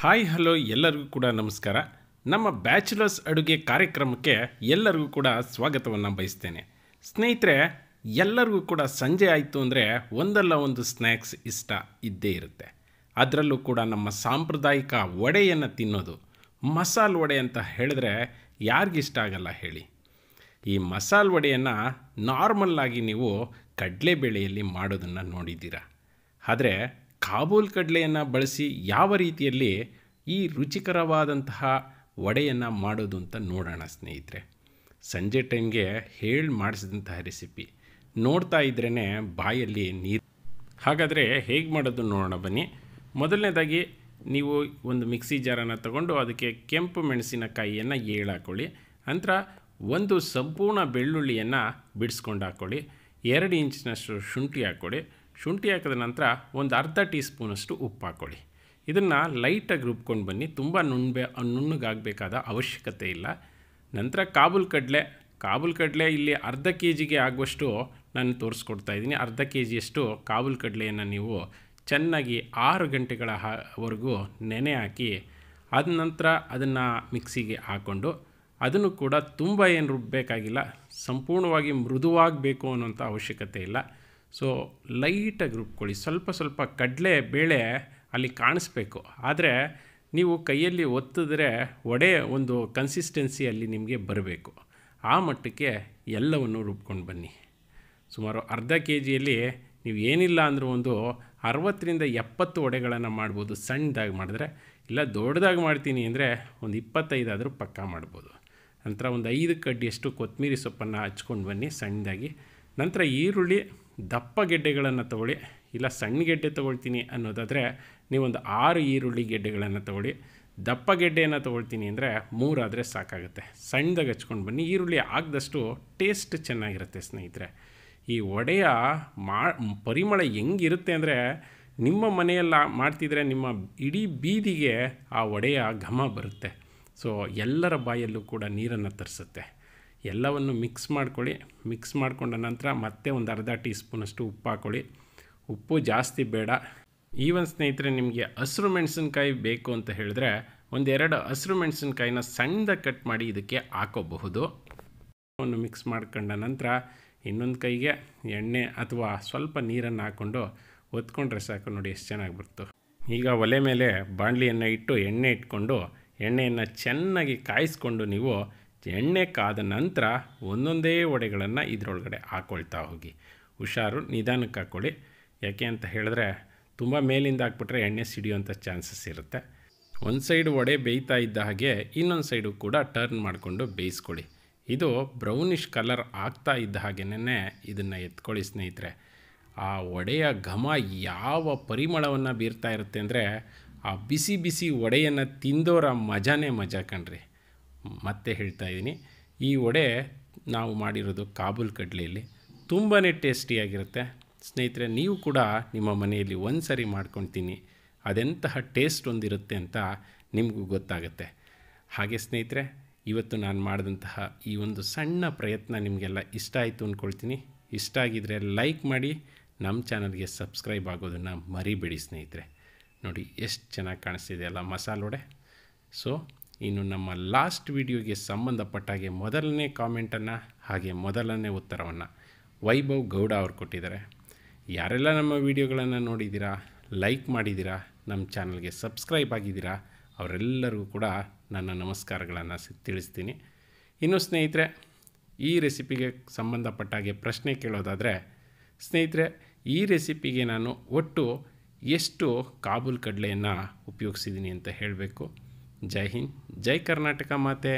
hi hello ಎಲ್ಲರಿಗೂ ಕೂಡ ನಮಸ್ಕಾರ ನಮ್ಮ ಬ್ಯಾಚುಲರ್ಸ್ ಅಡುಗೆ ಕಾರ್ಯಕ್ರಮಕ್ಕೆ ಎಲ್ಲರಿಗೂ ಕೂಡ ಸ್ವಾಗತವನ್ನು ಬಯಸ್ತೇನೆ ಸ್ನೇಹಿತರೆ ಎಲ್ಲರಿಗೂ ಕೂಡ ಸಂಜೆ ಆಯಿತು ಅಂದರೆ ಒಂದಲ್ಲ ಒಂದು ಸ್ನ್ಯಾಕ್ಸ್ ಇಷ್ಟ ಇದ್ದೇ ಇರುತ್ತೆ ಅದರಲ್ಲೂ ಕೂಡ ನಮ್ಮ ಸಾಂಪ್ರದಾಯಿಕ ವಡೆಯನ್ನು ತಿನ್ನೋದು ಮಸಾಲ ವಡೆ ಅಂತ ಹೇಳಿದ್ರೆ ಯಾರಿಗಿಷ್ಟ ಆಗಲ್ಲ ಹೇಳಿ ಈ ಮಸಾಲ ವಡೆಯನ್ನು ನಾರ್ಮಲ್ಲಾಗಿ ನೀವು ಕಡಲೆಬೇಳೆಯಲ್ಲಿ ಮಾಡೋದನ್ನು ನೋಡಿದ್ದೀರಾ ಆದರೆ ಕಾಬೂಲ್ ಕಡಲೆಯನ್ನು ಬಳಸಿ ಯಾವ ರೀತಿಯಲ್ಲಿ ಈ ರುಚಿಕರವಾದಂತಹ ವಡೆಯನ್ನು ಮಾಡೋದು ಅಂತ ನೋಡೋಣ ಸ್ನೇಹಿತರೆ ಸಂಜೆ ಟೈಮ್ಗೆ ಹೇಳಿ ಮಾಡಿಸಿದಂತಹ ರೆಸಿಪಿ ನೋಡ್ತಾ ಇದ್ರೇ ಬಾಯಲ್ಲಿ ನೀರು ಹಾಗಾದರೆ ಹೇಗೆ ಮಾಡೋದು ನೋಡೋಣ ಬನ್ನಿ ಮೊದಲನೇದಾಗಿ ನೀವು ಒಂದು ಮಿಕ್ಸಿ ಜಾರನ್ನು ತಗೊಂಡು ಅದಕ್ಕೆ ಕೆಂಪು ಮೆಣಸಿನಕಾಯಿಯನ್ನು ಏಳು ಹಾಕ್ಕೊಳ್ಳಿ ನಂತರ ಒಂದು ಸಂಪೂರ್ಣ ಬೆಳ್ಳುಳ್ಳಿಯನ್ನು ಬಿಡಿಸ್ಕೊಂಡು ಹಾಕ್ಕೊಳ್ಳಿ ಎರಡು ಇಂಚಿನಷ್ಟು ಶುಂಠಿ ಹಾಕ್ಕೊಳ್ಳಿ ಶುಂಠಿ ಹಾಕಿದ ನಂತರ ಒಂದು ಅರ್ಧ ಟೀ ಸ್ಪೂನಷ್ಟು ಉಪ್ಪು ಹಾಕ್ಕೊಳ್ಳಿ ಇದನ್ನು ಲೈಟಾಗಿ ರುಬ್ಕೊಂಡು ಬನ್ನಿ ತುಂಬ ನುಣ್ಬೆ ನುಣ್ಣಗಾಗಬೇಕಾದ ಅವಶ್ಯಕತೆ ಇಲ್ಲ ನಂತರ ಕಾಬುಲ್ ಕಡಲೆ ಕಾಬುಲ್ ಕಡಲೆ ಇಲ್ಲಿ ಅರ್ಧ ಕೆ ಜಿಗೆ ಆಗುವಷ್ಟು ನಾನು ತೋರಿಸ್ಕೊಡ್ತಾ ಇದ್ದೀನಿ ಅರ್ಧ ಕೆ ಜಿಯಷ್ಟು ಕಾಬುಲ್ ಕಡಲೆಯನ್ನು ನೀವು ಚೆನ್ನಾಗಿ ಆರು ಗಂಟೆಗಳ ವರೆಗೂ ನೆನೆ ಹಾಕಿ ಅದ ನಂತರ ಅದನ್ನು ಮಿಕ್ಸಿಗೆ ಹಾಕ್ಕೊಂಡು ಅದನ್ನು ಕೂಡ ತುಂಬ ಏನು ರುಬ್ಬಬೇಕಾಗಿಲ್ಲ ಸಂಪೂರ್ಣವಾಗಿ ಮೃದುವಾಗಬೇಕು ಅನ್ನೋಂಥ ಅವಶ್ಯಕತೆ ಇಲ್ಲ ಸೊ ಲೈಟಾಗಿ ರುಬ್ಕೊಳ್ಳಿ ಸ್ವಲ್ಪ ಸ್ವಲ್ಪ ಕಡಲೆ ಬೇಳೆ ಅಲ್ಲಿ ಕಾಣಿಸ್ಬೇಕು ಆದರೆ ನೀವು ಕೈಯಲ್ಲಿ ಒತ್ತಿದ್ರೆ ಒಡೆ ಒಂದು ಕನ್ಸಿಸ್ಟೆನ್ಸಿ ಅಲ್ಲಿ ನಿಮಗೆ ಬರಬೇಕು ಆ ಮಟ್ಟಕ್ಕೆ ಎಲ್ಲವನ್ನು ರುಬ್ಕೊಂಡು ಬನ್ನಿ ಸುಮಾರು ಅರ್ಧ ಕೆ ಜಿಯಲ್ಲಿ ನೀವು ಏನಿಲ್ಲ ಅಂದರೂ ಒಂದು ಅರವತ್ತರಿಂದ ಎಪ್ಪತ್ತು ಒಡೆಗಳನ್ನು ಮಾಡ್ಬೋದು ಸಣ್ಣದಾಗಿ ಮಾಡಿದ್ರೆ ಇಲ್ಲ ದೊಡ್ಡದಾಗಿ ಮಾಡ್ತೀನಿ ಅಂದರೆ ಒಂದು ಇಪ್ಪತ್ತೈದಾದರೂ ಪಕ್ಕಾ ಮಾಡ್ಬೋದು ನಂತರ ಒಂದು ಐದು ಕಡ್ಡಿಯಷ್ಟು ಕೊತ್ತಂಬರಿ ಸೊಪ್ಪನ್ನು ಹಚ್ಕೊಂಡು ಬನ್ನಿ ಸಣ್ಣದಾಗಿ ನಂತರ ಈರುಳ್ಳಿ ದಪ್ಪ ಗೆಡ್ಡೆಗಳನ್ನು ತಗೊಳ್ಳಿ ಇಲ್ಲ ಸಣ್ಣ ಗೆಡ್ಡೆ ತೊಗೊಳ್ತೀನಿ ಅನ್ನೋದಾದರೆ ನೀವೊಂದು ಆರು ಈರುಳ್ಳಿ ಗೆಡ್ಡೆಗಳನ್ನು ತೊಗೊಳ್ಳಿ ದಪ್ಪ ಗೆಡ್ಡೆಯನ್ನು ತೊಗೊಳ್ತೀನಿ ಅಂದರೆ ಮೂರಾದರೆ ಸಾಕಾಗುತ್ತೆ ಸಣ್ಣದಾಗ ಹಚ್ಕೊಂಡು ಬನ್ನಿ ಈರುಳ್ಳಿ ಆಗದಷ್ಟು ಟೇಸ್ಟ್ ಚೆನ್ನಾಗಿರುತ್ತೆ ಸ್ನೇಹಿತರೆ ಈ ಒಡೆಯ ಮಾ ಪರಿಮಳ ಹೆಂಗಿರುತ್ತೆ ಅಂದರೆ ನಿಮ್ಮ ಮನೆಯಲ್ಲ ಮಾಡ್ತಿದ್ರೆ ನಿಮ್ಮ ಇಡೀ ಬೀದಿಗೆ ಆ ಒಡೆಯ ಘಮ ಬರುತ್ತೆ ಸೊ ಎಲ್ಲರ ಬಾಯಲ್ಲೂ ಕೂಡ ನೀರನ್ನು ತರಿಸುತ್ತೆ ಎಲ್ಲವನ್ನು ಮಿಕ್ಸ್ ಮಾಡ್ಕೊಳ್ಳಿ ಮಿಕ್ಸ್ ಮಾಡಿಕೊಂಡ ನಂತರ ಮತ್ತೆ ಒಂದು ಅರ್ಧ ಟೀ ಸ್ಪೂನಷ್ಟು ಉಪ್ಪು ಹಾಕೊಳ್ಳಿ ಉಪ್ಪು ಜಾಸ್ತಿ ಬೇಡ ಈವನ್ ಸ್ನೇಹಿತರೆ ನಿಮಗೆ ಹಸಿರು ಮೆಣಸಿನ್ಕಾಯಿ ಬೇಕು ಅಂತ ಹೇಳಿದ್ರೆ ಒಂದೆರಡು ಹಸಿರು ಮೆಣಸಿನ್ಕಾಯಿನ ಸಣ್ಣದ ಕಟ್ ಮಾಡಿ ಇದಕ್ಕೆ ಹಾಕೋಬಹುದು ಅನ್ನು ಮಿಕ್ಸ್ ಮಾಡ್ಕೊಂಡ ನಂತರ ಇನ್ನೊಂದು ಕೈಗೆ ಎಣ್ಣೆ ಅಥವಾ ಸ್ವಲ್ಪ ನೀರನ್ನು ಹಾಕ್ಕೊಂಡು ಒತ್ಕೊಂಡ್ರೆ ಸಾಕು ನೋಡಿ ಎಷ್ಟು ಚೆನ್ನಾಗಿ ಬರ್ತು ಈಗ ಒಲೆ ಮೇಲೆ ಬಾಣಲಿಯನ್ನು ಇಟ್ಟು ಎಣ್ಣೆ ಇಟ್ಕೊಂಡು ಎಣ್ಣೆಯನ್ನು ಚೆನ್ನಾಗಿ ಕಾಯಿಸ್ಕೊಂಡು ನೀವು ಎಣ್ಣೆ ಕಾದ ನಂತರ ಒಂದೊಂದೇ ವಡೆಗಳನ್ನು ಇದರೊಳಗಡೆ ಹಾಕ್ಕೊಳ್ತಾ ಹೋಗಿ ಹುಷಾರು ನಿಧಾನಕ್ಕೆ ಹಾಕ್ಕೊಳ್ಳಿ ಯಾಕೆ ಅಂತ ಹೇಳಿದ್ರೆ ತುಂಬ ಮೇಲಿಂದ ಹಾಕ್ಬಿಟ್ರೆ ಎಣ್ಣೆ ಸಿಡಿಯುವಂಥ ಚಾನ್ಸಸ್ ಇರುತ್ತೆ ಒಂದು ಸೈಡು ವಡೆ ಬೇಯ್ತಾ ಇದ್ದ ಹಾಗೆ ಇನ್ನೊಂದು ಸೈಡು ಕೂಡ ಟರ್ನ್ ಮಾಡಿಕೊಂಡು ಬೇಯಿಸ್ಕೊಳ್ಳಿ ಇದು ಬ್ರೌನಿಷ್ ಕಲರ್ ಆಗ್ತಾ ಇದ್ದ ಹಾಗೆನೇ ಇದನ್ನು ಎತ್ಕೊಳ್ಳಿ ಸ್ನೇಹಿತರೆ ಆ ವಡೆಯ ಘಮ ಯಾವ ಪರಿಮಳವನ್ನು ಬೀರ್ತಾ ಇರುತ್ತೆ ಅಂದರೆ ಆ ಬಿಸಿ ಬಿಸಿ ವಡೆಯನ್ನು ತಿಂದೋರ ಮಜಾನೇ ಮಜಾ ಕಣ್ರಿ ಮತ್ತೆ ಹೇಳ್ತಾ ಇದ್ದೀನಿ ಈ ವಡೆ ನಾವು ಮಾಡಿರೋದು ಕಾಬೂಲ್ ಕಡಲೆಯಲ್ಲಿ ತುಂಬಾ ಟೇಸ್ಟಿಯಾಗಿರುತ್ತೆ ಸ್ನೇಹಿತರೆ ನೀವು ಕೂಡ ನಿಮ್ಮ ಮನೆಯಲ್ಲಿ ಒಂದು ಸರಿ ಮಾಡ್ಕೊಳ್ತೀನಿ ಅದೆಂತಹ ಟೇಸ್ಟ್ ಒಂದಿರುತ್ತೆ ಅಂತ ನಿಮಗೂ ಗೊತ್ತಾಗುತ್ತೆ ಹಾಗೆ ಸ್ನೇಹಿತರೆ ಇವತ್ತು ನಾನು ಮಾಡಿದಂತಹ ಈ ಒಂದು ಸಣ್ಣ ಪ್ರಯತ್ನ ನಿಮಗೆಲ್ಲ ಇಷ್ಟ ಆಯಿತು ಅಂದ್ಕೊಳ್ತೀನಿ ಇಷ್ಟ ಆಗಿದರೆ ಲೈಕ್ ಮಾಡಿ ನಮ್ಮ ಚಾನಲ್ಗೆ ಸಬ್ಸ್ಕ್ರೈಬ್ ಆಗೋದನ್ನು ಮರಿಬೇಡಿ ಸ್ನೇಹಿತರೆ ನೋಡಿ ಎಷ್ಟು ಚೆನ್ನಾಗಿ ಕಾಣಿಸ್ತಿದೆ ಅಲ್ಲ ಮಸಾಲೆ ವಡೆ ಸೊ ಇನ್ನು ನಮ್ಮ ಲಾಸ್ಟ್ ವಿಡಿಯೋಗೆ ಸಂಬಂಧಪಟ್ಟ ಹಾಗೆ ಮೊದಲನೇ ಕಾಮೆಂಟನ್ನು ಹಾಗೆ ಮೊದಲನೇ ಉತ್ತರವನ್ನು ವೈಭವ್ ಗೌಡ ಅವರು ಕೊಟ್ಟಿದ್ದಾರೆ ಯಾರೆಲ್ಲ ನಮ್ಮ ವಿಡಿಯೋಗಳನ್ನು ನೋಡಿದ್ದೀರಾ ಲೈಕ್ ಮಾಡಿದ್ದೀರಾ ನಮ್ಮ ಚಾನಲ್ಗೆ ಸಬ್ಸ್ಕ್ರೈಬ್ ಆಗಿದ್ದೀರಾ ಅವರೆಲ್ಲರಿಗೂ ಕೂಡ ನನ್ನ ನಮಸ್ಕಾರಗಳನ್ನು ತಿಳಿಸ್ತೀನಿ ಇನ್ನು ಸ್ನೇಹಿತರೆ ಈ ರೆಸಿಪಿಗೆ ಸಂಬಂಧಪಟ್ಟ ಹಾಗೆ ಪ್ರಶ್ನೆ ಕೇಳೋದಾದರೆ ಸ್ನೇಹಿತರೆ ಈ ರೆಸಿಪಿಗೆ ನಾನು ಒಟ್ಟು ಎಷ್ಟು ಕಾಬೂಲ್ ಕಡಲೆಯನ್ನು ಉಪಯೋಗಿಸಿದ್ದೀನಿ ಅಂತ ಹೇಳಬೇಕು ಜೈ ಹಿಂದ್ ಜೈ ಕರ್ನಾಟಕ ಮಾತೆ